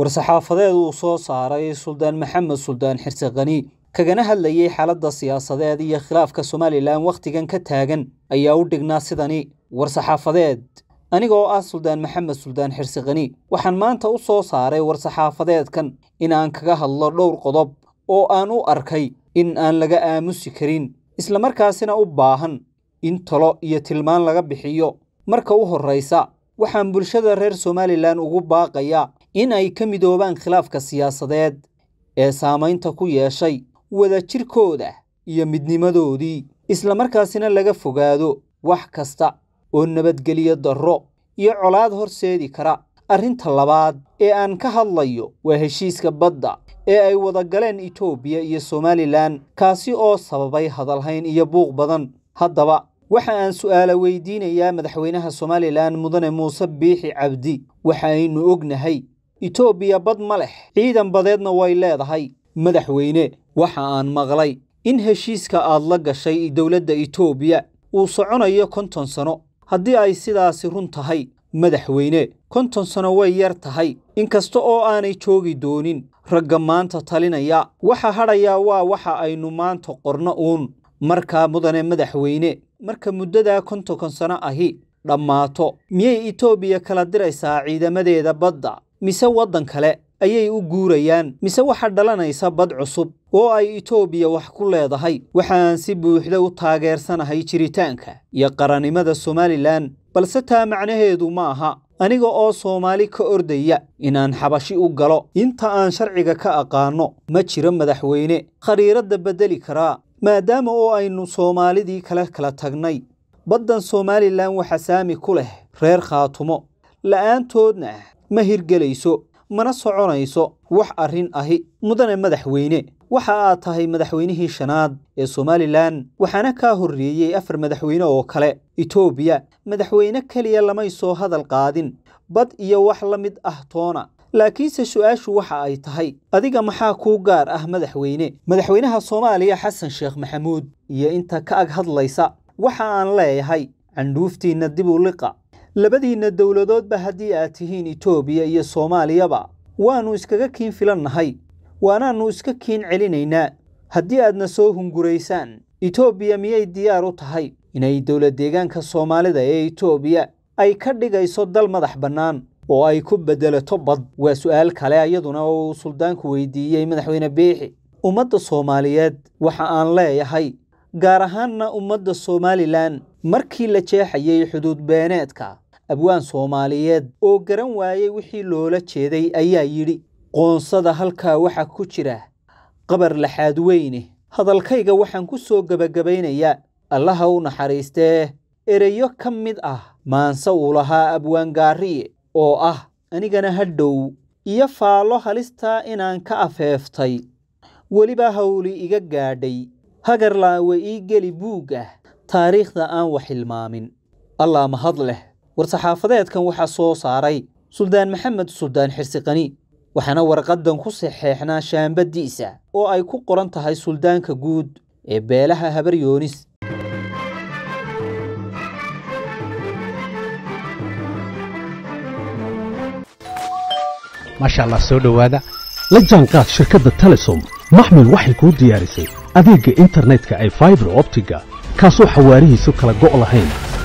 war-saxaafadeed uu soo saaray suldaan maxamed suldaan xirse kagana hadlayay xaaladda siyaasadeed iyo khilaafka somalilan wakhtigan ka taagan ayaa u dhignaa sidani war-saxaafadeed anigoo ah suldaan maxamed suldaan xirse waxaan maanta u soo saaray war-saxaafadeedkan in aan kaga hadlo dhowr qodob oo aan u arkay in aan laga aamusi karin isla markaasina u baahan in talo iyo tilmaan laga bixiyo marka u horraysa waxaan bulshada reer somalilan ugu baaqayaa in ay ka midoobaan khilaafka siyaasadeed ee saamaynta ku yeeshay wadajirkooda iyo midnimadoodii islamarkaasina laga fogaado wax kasta oo nabadgeliyo darro iyo colaad horseedi kara arrinta labaad ee aan ka hadlayo waa heshiiska badda ee ay wada galeen etoobiya iyo somalilan kaasi oo sababay hadalhayn iyo buuq badan haddaba waxa aan su'aala weydiinayaa madaxweynaha somalilan mudane muuse biixi cabdi waxa aynu ognahay itoobiya bad ma leh ciidan badeedna way leedahay madaxweyne waxa aan maqlay in heshiiska aad la gashay dowladda itoobiya uu soconayo konton sano haddii ay sidaasi run tahay madaxweyne konton sano way yar tahay inkasta oo aanay joogi doonin ragga maanta talinaya waxa hadhayaa waa waxa aynu maanta qorno uun markaa mudane madaxweyne marka muddadaa kontonkan sano ahi dhammaato miyay itoobiya kala diraysaa ciidamadeeda badda mise waddan kale ayay u guurayaan mise waxaa dhalanaysa bad cusub oo ay itoobiya wax ku leedahay waxaan si buuxda u taageersanahay jiritaanka iyo qarannimada somalilan balse taa macnaheedu ma aha aniga oo soomaali ka ordaya inaan xabashi u galo inta aan sharciga ka aqaanno ma jiro madaxweyne khariiradda beddeli karaa maadaama oo aynu soomaalidii kala kala tagnay baddan somalilan waxa saami ku leh reer khaatumo la'aantoodna ah ma hirgelayso mana soconayso wax arrin ahi mudane madaxweyne waxa aad tahay madaxweynihii shanaad ee somalilan waxaana kaa horreeyey afar madaxweyne oo kale etoobiya madaxweyne keliya lamay soo hadal qaadin bad iyo wax la mid ah toona laakiinse su'aashu waxa ay tahay adiga maxaa kuu gaar ah madaxweyne madaxweynaha soomaaliya xasan sheekh maxamuud iyo inta ka ag hadlaysa waxa aan leeyahay candhuuftiinna dib u liqa labadiinna dowladoodba haddii aad tihiin itoobiya iyo soomaaliyaba waannu iskaga kiin filannahay waanaannu iska kiin celinaynaa haddii aadna soo hunguraysaan itoobiya miyay diyaar u tahay inay dowlad deegaanka soomaalida ee itoobiya ay ka dhigayso dal madax bannaan oo ay ku beddelato bad waa su'aal kale iyaduna oo uu suldaanku weydiiyey madaxweyne biixi ummadda soomaaliyeed waxa aan leeyahay gaar ahaanna ummadda somalilan markii la jeexayay xuduud beeneedka abwaan soomaaliyeed oo garan waayey wixii loola jeeday ayaa yidhi qoonsada halkaa waxaa ku jira qabar laxaad weyne hadalkayga waxaan ku soo gebagabaynayaa allaha u naxariistee ereyo ka mid ah maanse uu lahaa abwaan abwaangaariye oo ah anigana hadhow iyo faallo halistaa inaan ka afeeftay weliba hawli iga gaadhay hagarlaawe ii geli buugah taariikhda aan wax hilmaamin allah mahad leh warsaxaafadeedkan waxaa soo saaray suldaan maxamed suldaan xirsiqani waxaana warqaddan ku saxeexnaa shaambadiisa oo ay ku qoran tahay suldaanka guud ee beelaha habaryoonis maasha allah soo dhowaada la jaanqaad shirkadda telesom maxmil waxay kuu diyaarisay adeegga internetka ee faibar optiga kaasoo xawaarihiisu kala go' lahayn